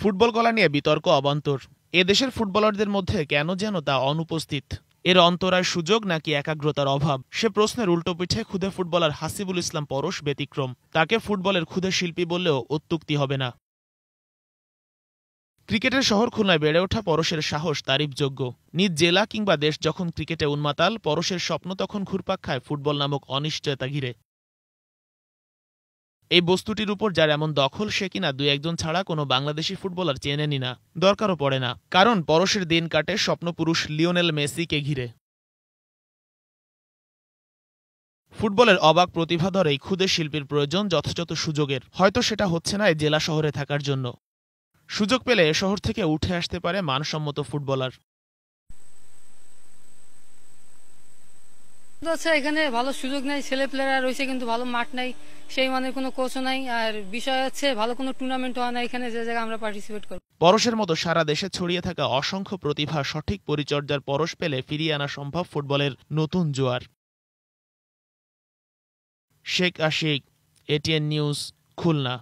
football কলা নিয়ে বিতর্ক অবান্তর এদেশের ফুটবলারদের মধ্যে কেন যেন তা অনুপস্থিত এর অন্তরায় সুযোগ নাকি একাগ্রতার অভাব সে প্রশ্নের উল্টো পিঠে ক্ষুদে ফুটবলার হাসিবুল ইসলাম পরশ ব্যতিক্রম তাকে ফুটবলের ক্ষুদে শিল্পী বললেও অত্যুক্তি হবে না ক্রিকেটের শহর খুলনায় বেড়ে ওঠা পরশের সাহস তারিফযোগ্য নিজ জেলা কিংবা দেশ যখন ক্রিকেটে উন্মাতাল পরশের স্বপ্ন তখন ঘুরপাক খায় ফুটবল নামক অনিশ্চয়তা ঘিরে এই বস্তুটির উপর যার এমন দখল সে কিনা দুই একজন ছাড়া কোনো বাংলাদেশি ফুটবলার চেনেনি না দরকারও পড়ে না কারণ পরশের দিন কাটে স্বপ্নপুরুষ লিওনেল মেসিকে ঘিরে ফুটবলের অবাক প্রতিভাধর এই ক্ষুদে শিল্পীর প্রয়োজন যথাযথ সুযোগের হয়তো সেটা হচ্ছে না এই জেলা শহরে থাকার জন্য সুযোগ পেলে এ শহর থেকে উঠে আসতে পারে মানসম্মত ফুটবলার আচ্ছা এখানে ভালো সুযোগ নেই ছেলে প্লেয়ার রয়েছে কিন্তু ভালো মাঠ নাই সেই মানে কোনো কোচও নাই আর বিষয় হচ্ছে ভালো কোনো টুর্নামেন্ট হওয়া নাই এখানে যে জায়গায় আমরা পার্টিসিপেট করব পরশের মতো সারা দেশে ছড়িয়ে থাকা অসংখ্য প্রতিভা সঠিক পরিচর্যার পরশ পেলে ফিরিয়ে আনা সম্ভব ফুটবলের নতুন জোয়ার শেখ আশিক এটিএন নিউজ খুলনা